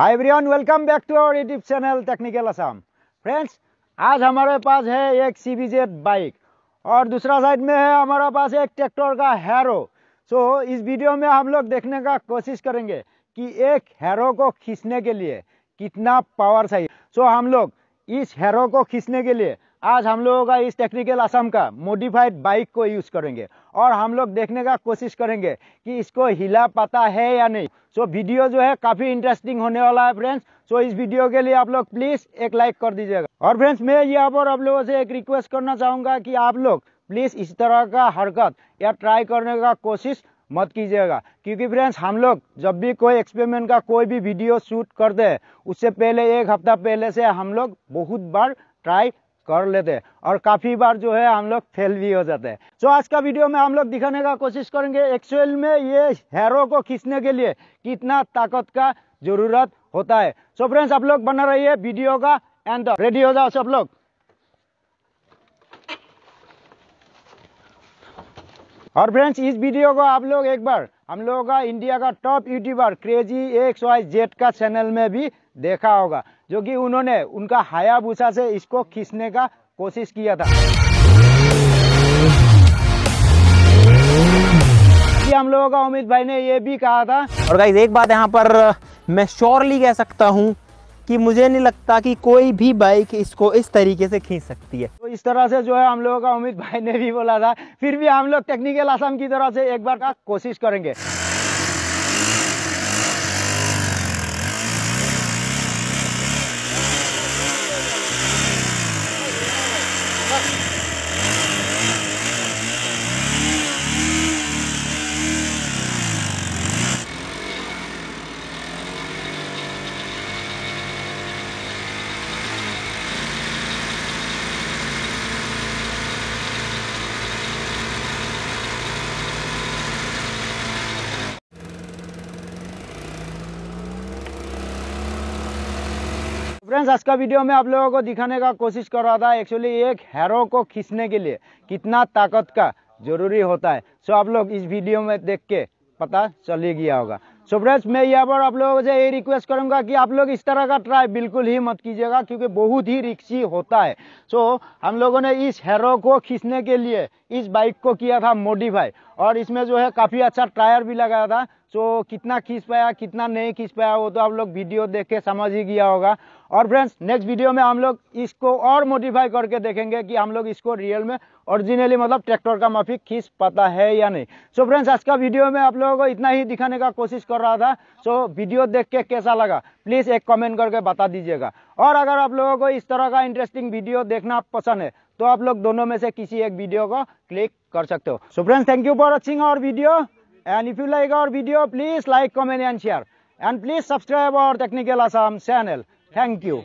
hi everyone welcome back to our YouTube channel technical Assam friends आज हमारे पास है एक सी बाइक और दूसरा साइड में है हमारे पास एक ट्रैक्टर का हैरो सो so, इस वीडियो में हम लोग देखने का कोशिश करेंगे कि एक हैरो को खींचने के लिए कितना पावर चाहिए सो so, हम लोग इस हैरो को खींचने के लिए आज हम लोगों का इस टेक्निकल असम का मॉडिफाइड बाइक को यूज़ करेंगे और हम लोग देखने का कोशिश करेंगे कि इसको हिला पाता है या नहीं सो so, वीडियो जो है काफ़ी इंटरेस्टिंग होने वाला है फ्रेंड्स सो so, इस वीडियो के लिए आप लोग प्लीज़ एक लाइक कर दीजिएगा और फ्रेंड्स मैं यहाँ पर आप लोगों से एक रिक्वेस्ट करना चाहूँगा कि आप लोग प्लीज़ इस तरह का हरकत या ट्राई करने का कोशिश मत कीजिएगा क्योंकि फ्रेंड्स हम लोग जब भी कोई एक्सपेरिमेंट का कोई भी वीडियो शूट करते हैं उससे पहले एक हफ्ता पहले से हम लोग बहुत बार ट्राई कर लेते हैं और काफ़ी बार जो है हम लोग फेल भी हो जाते हैं तो आज का वीडियो में हम लोग दिखाने का कोशिश करेंगे एक्चुअल में ये हेरो को खींचने के लिए कितना ताकत का जरूरत होता है सो so फ्रेंड्स आप लोग बना रहिए वीडियो का एंड रेडी हो जाओ सब लोग और फ्रेंड्स इस वीडियो को आप लोग एक बार हम लोगों का इंडिया का top YouTuber crazy X Y Z का चैनल में भी देखा होगा जो कि उन्होंने उनका हायाबूसा से इसको खींचने का कोशिश किया था हम लोगों का अमित भाई ने ये भी कहा था और गाइज एक बात यहाँ पर मैं श्योरली कह सकता हूँ कि मुझे नहीं लगता कि कोई भी बाइक इसको इस तरीके से खींच सकती है तो इस तरह से जो है हम लोगों का अमित भाई ने भी बोला था फिर भी हम लोग टेक्निकल आसाम की तरह से एक बार का कोशिश करेंगे फ्रेंड्स आज का वीडियो में आप लोगों को दिखाने का कोशिश कर रहा था एक्चुअली एक हैरो को खींचने के लिए कितना ताकत का जरूरी होता है सो आप लोग इस वीडियो में देख के पता चल ही गया होगा सो so, फ्रेंड्स मैं यहाँ पर आप लोगों से ये रिक्वेस्ट करूंगा कि आप लोग इस तरह का ट्राई बिल्कुल ही मत कीजिएगा क्योंकि बहुत ही रिक्सी होता है सो so, हम लोगों ने इस हैरो को खींचने के लिए इस बाइक को किया था मॉडिफाई और इसमें जो है काफ़ी अच्छा टायर भी लगाया था तो कितना खींच पाया कितना नहीं खींच पाया वो तो आप लोग वीडियो देख के समझ ही गया होगा और फ्रेंड्स नेक्स्ट वीडियो में हम लोग इसको और मॉडिफाई करके देखेंगे कि हम लोग इसको रियल में ओरिजिनली मतलब ट्रैक्टर का माफी खींच पाता है या नहीं सो so फ्रेंड्स आज का वीडियो में आप लोगों को इतना ही दिखाने का कोशिश कर रहा था सो so वीडियो देख के कैसा लगा प्लीज़ एक कमेंट करके बता दीजिएगा और अगर आप लोगों को इस तरह का इंटरेस्टिंग वीडियो देखना पसंद है तो आप लोग दोनों में से किसी एक वीडियो को क्लिक कर सकते हो so friends thank you for watching our video and if you like our video please like comment and share and please subscribe our technical Assam channel thank you